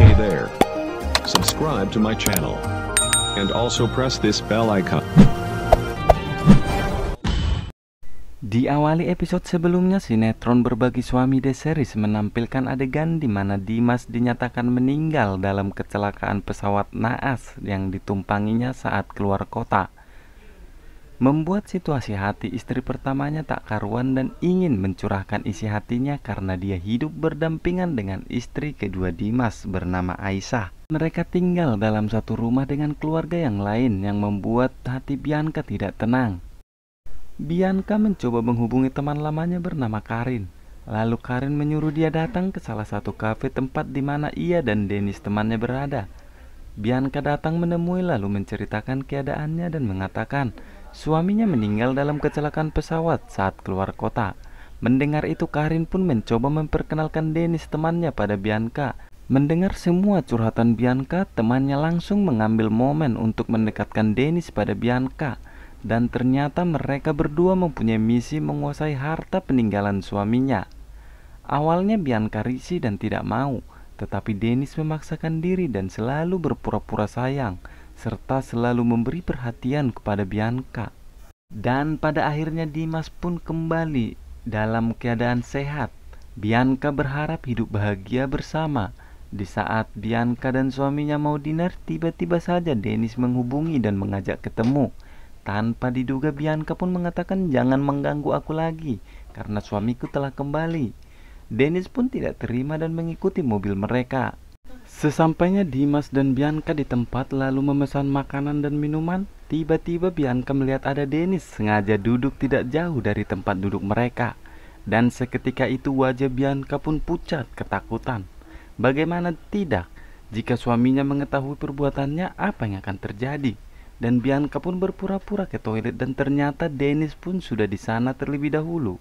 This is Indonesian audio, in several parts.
Hey there. Subscribe to my channel. And also press this bell icon. Diawali episode sebelumnya, sinetron berbagi suami The Series menampilkan adegan di mana Dimas dinyatakan meninggal dalam kecelakaan pesawat naas yang ditumpanginya saat keluar kota membuat situasi hati istri pertamanya tak karuan dan ingin mencurahkan isi hatinya karena dia hidup berdampingan dengan istri kedua Dimas bernama Aisyah. Mereka tinggal dalam satu rumah dengan keluarga yang lain yang membuat hati Bianca tidak tenang. Bianca mencoba menghubungi teman lamanya bernama Karin. Lalu Karin menyuruh dia datang ke salah satu kafe tempat di mana ia dan Dennis temannya berada. Bianca datang menemui lalu menceritakan keadaannya dan mengatakan Suaminya meninggal dalam kecelakaan pesawat saat keluar kota. Mendengar itu Karin pun mencoba memperkenalkan Denis temannya pada Bianca. Mendengar semua curhatan Bianca, temannya langsung mengambil momen untuk mendekatkan Denis pada Bianca. Dan ternyata mereka berdua mempunyai misi menguasai harta peninggalan suaminya. Awalnya Bianca risih dan tidak mau, tetapi Denis memaksakan diri dan selalu berpura-pura sayang serta selalu memberi perhatian kepada Bianca. Dan pada akhirnya Dimas pun kembali dalam keadaan sehat. Bianca berharap hidup bahagia bersama. Di saat Bianca dan suaminya mau dinner, tiba-tiba saja Dennis menghubungi dan mengajak ketemu. Tanpa diduga Bianca pun mengatakan jangan mengganggu aku lagi karena suamiku telah kembali. Dennis pun tidak terima dan mengikuti mobil mereka. Sesampainya Dimas dan Bianca di tempat lalu memesan makanan dan minuman, tiba-tiba Bianca melihat ada Denis sengaja duduk tidak jauh dari tempat duduk mereka. Dan seketika itu wajah Bianca pun pucat ketakutan. Bagaimana tidak? Jika suaminya mengetahui perbuatannya, apa yang akan terjadi? Dan Bianca pun berpura-pura ke toilet dan ternyata Denis pun sudah di sana terlebih dahulu.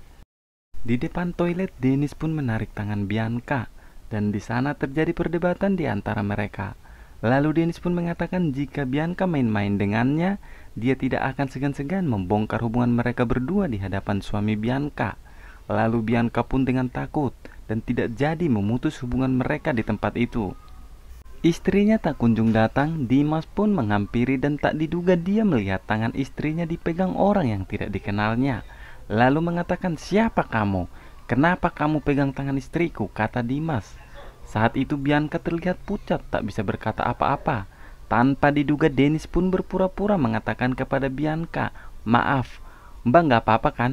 Di depan toilet, Denis pun menarik tangan Bianca dan di sana terjadi perdebatan di antara mereka. Lalu Dennis pun mengatakan jika Bianca main-main dengannya, dia tidak akan segan-segan membongkar hubungan mereka berdua di hadapan suami Bianca. Lalu Bianca pun dengan takut dan tidak jadi memutus hubungan mereka di tempat itu. Istrinya tak kunjung datang, Dimas pun menghampiri dan tak diduga dia melihat tangan istrinya dipegang orang yang tidak dikenalnya. Lalu mengatakan siapa kamu? Kenapa kamu pegang tangan istriku? kata Dimas. Saat itu Bianca terlihat pucat, tak bisa berkata apa-apa. Tanpa diduga Denis pun berpura-pura mengatakan kepada Bianca, Maaf, mbak nggak apa-apa kan?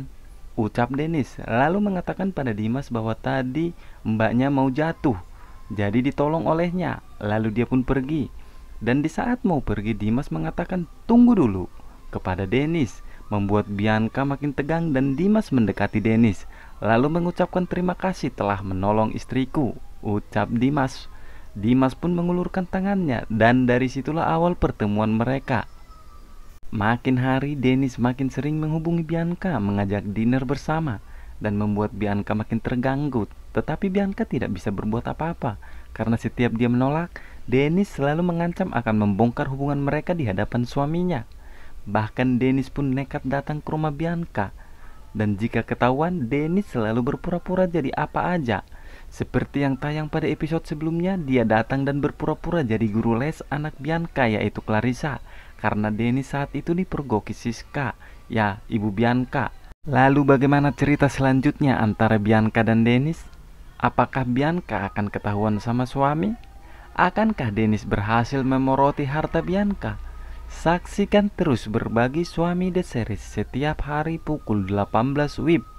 Ucap Denis, lalu mengatakan pada Dimas bahwa tadi mbaknya mau jatuh. Jadi ditolong olehnya, lalu dia pun pergi. Dan di saat mau pergi Dimas mengatakan tunggu dulu kepada Denis, membuat Bianca makin tegang dan Dimas mendekati Denis lalu mengucapkan terima kasih telah menolong istriku, ucap Dimas. Dimas pun mengulurkan tangannya dan dari situlah awal pertemuan mereka. Makin hari Denis makin sering menghubungi Bianca mengajak dinner bersama dan membuat Bianca makin terganggu. Tetapi Bianca tidak bisa berbuat apa-apa karena setiap dia menolak, Denis selalu mengancam akan membongkar hubungan mereka di hadapan suaminya. Bahkan Denis pun nekat datang ke rumah Bianca dan jika ketahuan, Dennis selalu berpura-pura jadi apa aja. Seperti yang tayang pada episode sebelumnya, dia datang dan berpura-pura jadi guru les anak Bianca yaitu Clarissa. Karena Dennis saat itu dipergoki Siska, ya ibu Bianca. Lalu bagaimana cerita selanjutnya antara Bianca dan Dennis? Apakah Bianca akan ketahuan sama suami? Akankah Dennis berhasil memoroti harta Bianca? Saksikan terus berbagi suami The Series setiap hari pukul 18 WIB